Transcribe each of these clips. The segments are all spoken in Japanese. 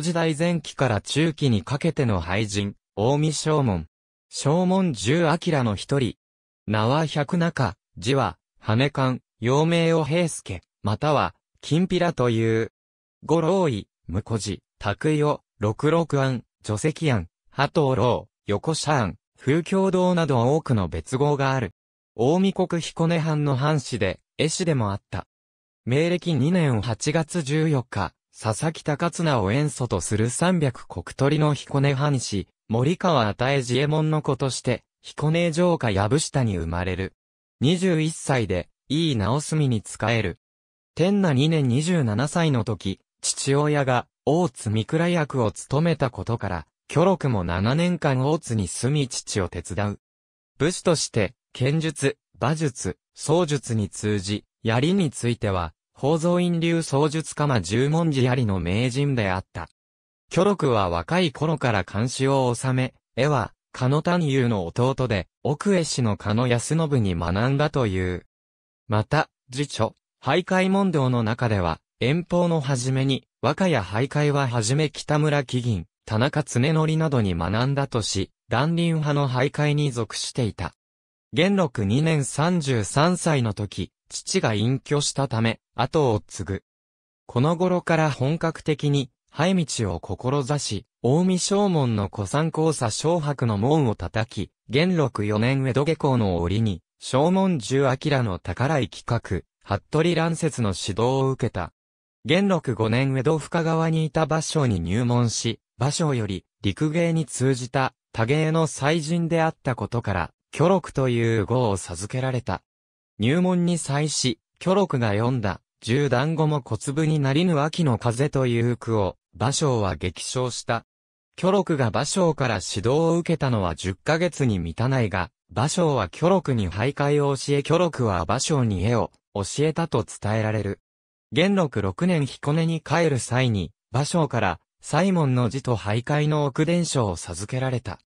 時代前期から中期にかけての俳人、大見正門。正門十明の一人。名は百中、字は、羽勘、陽明を平助、または、金ピラという。五位、医、婿寺、卓井を、六六案、除石案、波頭郎、横社案、風教堂など多くの別号がある。大見国彦根藩の藩士で、絵師でもあった。明暦2年8月14日、佐々木高綱を塩素とする三百国鳥の彦根藩士、森川与え自衛門の子として、彦根城下藪下に生まれる。21歳で、井伊直澄に仕える。天那2年27歳の時、父親が、大津三倉役を務めたことから、巨録も七年間大津に住み父を手伝う。武士として、剣術、馬術、僧術に通じ、槍については、宝蔵院流創術家間十文字ありの名人であった。巨録は若い頃から監視を収め、絵は、加野丹優の弟で、奥江氏の加野康信に学んだという。また、辞書、徘徊問答の中では、遠方の初めに、和歌や徘徊ははじめ北村紀銀、田中常則などに学んだとし、断輪派の徘徊に属していた。元禄2年33歳の時、父が隠居したため、後を継ぐ。この頃から本格的に、生道を志し、大見正門の古参交差小白の門を叩き、元禄四年江戸下校の折に、正門十明の宝井企画、服部乱説の指導を受けた。元禄五年江戸深川にいた芭蕉に入門し、芭蕉より陸芸に通じた多芸の祭人であったことから、巨録という号を授けられた。入門に際し、巨録が読んだ、十段後も小粒になりぬ秋の風という句を、馬蕉は激唱した。巨録が馬蕉から指導を受けたのは十ヶ月に満たないが、馬蕉は巨録に徘徊を教え巨録は馬蕉に絵を教えたと伝えられる。元禄六年彦根に帰る際に、馬蕉から、サイモンの字と徘徊の奥伝書を授けられた。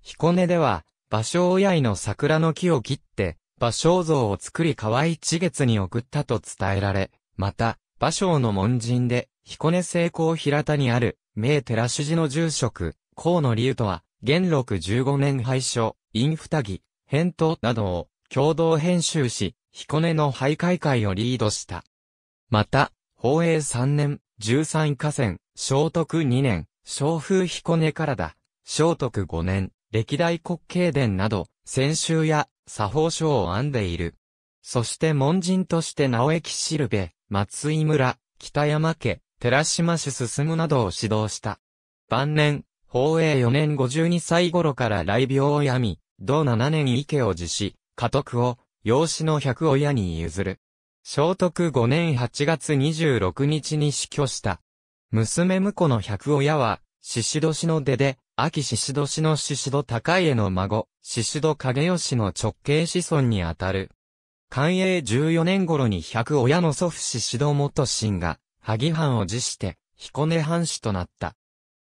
彦根では、馬蕉親井の桜の木を切って、芭蕉像を作り河合地月に送ったと伝えられ、また、芭蕉の門人で、彦根成功平田にある、名寺主寺の住職、河野龍とは、元禄15年廃所、陰二木、返答などを共同編集し、彦根の徘徊会をリードした。また、宝永3年、13河川、聖徳2年、昭風彦根からだ、聖徳5年、歴代国慶殿など、先週や作法書を編んでいる。そして門人として直駅しるべ、松井村、北山家、寺島市進むなどを指導した。晩年、宝永4年52歳頃から来病を病み、同7年池を辞し、家督を、養子の百親に譲る。聖徳5年8月26日に死去した。娘婿の百親は、獅子年の出で、秋宍戸氏の宍戸高家の孫、宍戸影吉の直系子孫にあたる。寛永14年頃に百親の祖父宍戸元信が、萩藩を辞して、彦根藩士となった。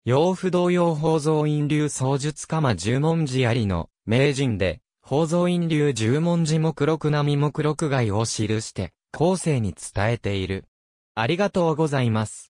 洋不動揺宝蔵院流創術鎌十文字ありの、名人で、宝蔵院流十文字目録並目録外を記して、後世に伝えている。ありがとうございます。